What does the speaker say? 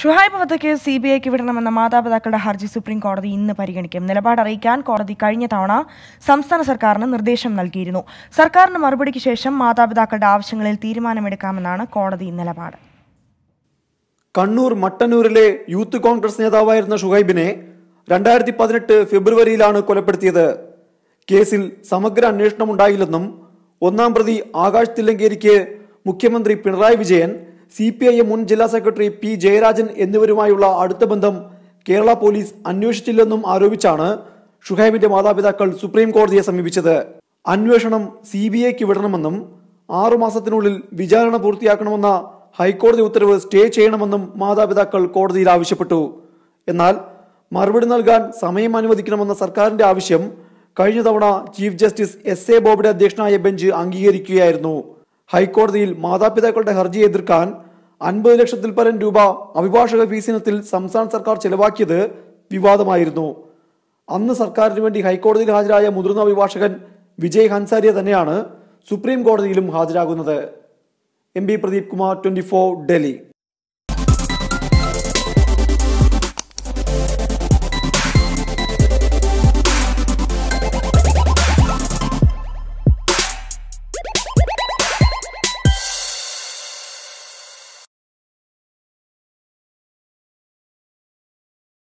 Shuhaib വധക്കേസ് C B ഐക്ക് വിടണമെന്ന മാതാപിതാക്കളുടെ ഹർജി സുപ്രീം കോടതി ഇന്ന് പരിഗണിക്കും നിലപാട് അറിയിക്കാൻ കോടതി കഴിഞ്ഞ തവണ സംസ്ഥാന സർക്കാരിന് നിർദ്ദേശം നൽകിയിരുന്നു സർക്കാരിന് മറുപടിക്ക് ശേഷം മാതാപിതാക്കളുടെ ആവശ്യങ്ങളിൽ തീരുമാനമെടുക്കാമെന്നാണ് കോടതി നിലപാട് കണ്ണൂർ മട്ടന്നൂരിലെ യൂത്ത് കോൺഗ്രസ് നേതാവായിരുന്ന ഷുഹൈബിനെ രണ്ടായിരത്തി പതിനെട്ട് ഫെബ്രുവരിയിലാണ് കൊലപ്പെടുത്തിയത് കേസിൽ സമഗ്ര അന്വേഷണം ഉണ്ടായില്ലെന്നും ഒന്നാം പ്രതി ആകാശ് തില്ലങ്കേരിക്ക് മുഖ്യമന്ത്രി Pinarayi Vijayan C P I M മുൻ ജില്ലാ സെക്രട്ടറി പി ജയരാജൻ എന്നിവരുമായുള്ള അടുത്ത ബന്ധം കേരള പോലീസ് അന്വേഷിച്ചില്ലെന്നും ആരോപിച്ചാണ് ഷുഹൈബിന്റെ മാതാപിതാക്കൾ സുപ്രീം കോടതിയെ സമീപിച്ചത് അന്വേഷണം സി ബി ഐക്ക് വിടണമെന്നും ആറുമാസത്തിനുള്ളിൽ വിചാരണ പൂർത്തിയാക്കണമെന്ന ഹൈക്കോടതി ഉത്തരവ് സ്റ്റേ ചെയ്യണമെന്നും മാതാപിതാക്കൾ കോടതിയിൽ ആവശ്യപ്പെട്ടു എന്നാൽ മറുപടി നൽകാൻ സമയം അനുവദിക്കണമെന്ന സർക്കാരിന്റെ ആവശ്യം കഴിഞ്ഞ തവണ chief justice S A Bobde അധ്യക്ഷനായ ബെഞ്ച് അംഗീകരിക്കുകയായിരുന്നു ഹൈക്കോടതിയിൽ മാതാപിതാക്കളുടെ ഹർജി എതിർക്കാൻ അൻപത് ലക്ഷത്തിൽ പരം രൂപ അഭിഭാഷക ഫീസിനത്തിൽ സംസ്ഥാന സർക്കാർ ചെലവാക്കിയത് വിവാദമായിരുന്നു അന്ന് സർക്കാരിന് വേണ്ടി ഹൈക്കോടതിയിൽ ഹാജരായ മുതിർന്ന അഭിഭാഷകൻ വിജയ് ഹൻസാരിയ തന്നെയാണ് സുപ്രീം കോടതിയിലും ഹാജരാകുന്നത് M P Pradeep Kumar twenty Delhi